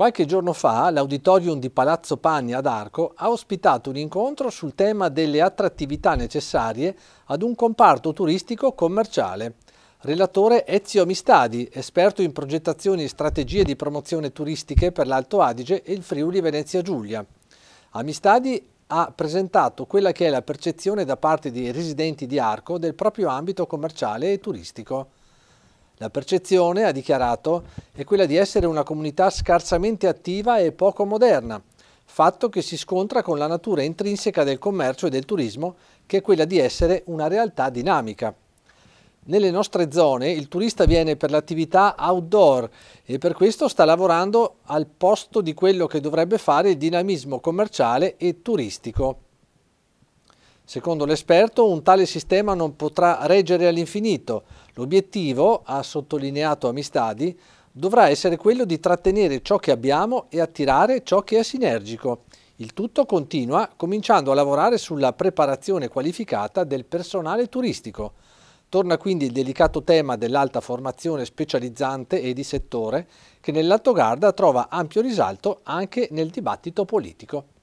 Qualche giorno fa l'auditorium di Palazzo Panni ad Arco ha ospitato un incontro sul tema delle attrattività necessarie ad un comparto turistico commerciale. Relatore Ezio Mistadi, esperto in progettazioni e strategie di promozione turistiche per l'Alto Adige e il Friuli Venezia Giulia. Amistadi ha presentato quella che è la percezione da parte dei residenti di Arco del proprio ambito commerciale e turistico. La percezione, ha dichiarato, è quella di essere una comunità scarsamente attiva e poco moderna, fatto che si scontra con la natura intrinseca del commercio e del turismo, che è quella di essere una realtà dinamica. Nelle nostre zone il turista viene per l'attività outdoor e per questo sta lavorando al posto di quello che dovrebbe fare il dinamismo commerciale e turistico. Secondo l'esperto, un tale sistema non potrà reggere all'infinito. L'obiettivo, ha sottolineato Amistadi, dovrà essere quello di trattenere ciò che abbiamo e attirare ciò che è sinergico. Il tutto continua cominciando a lavorare sulla preparazione qualificata del personale turistico. Torna quindi il delicato tema dell'alta formazione specializzante e di settore che nell'Alto Garda trova ampio risalto anche nel dibattito politico.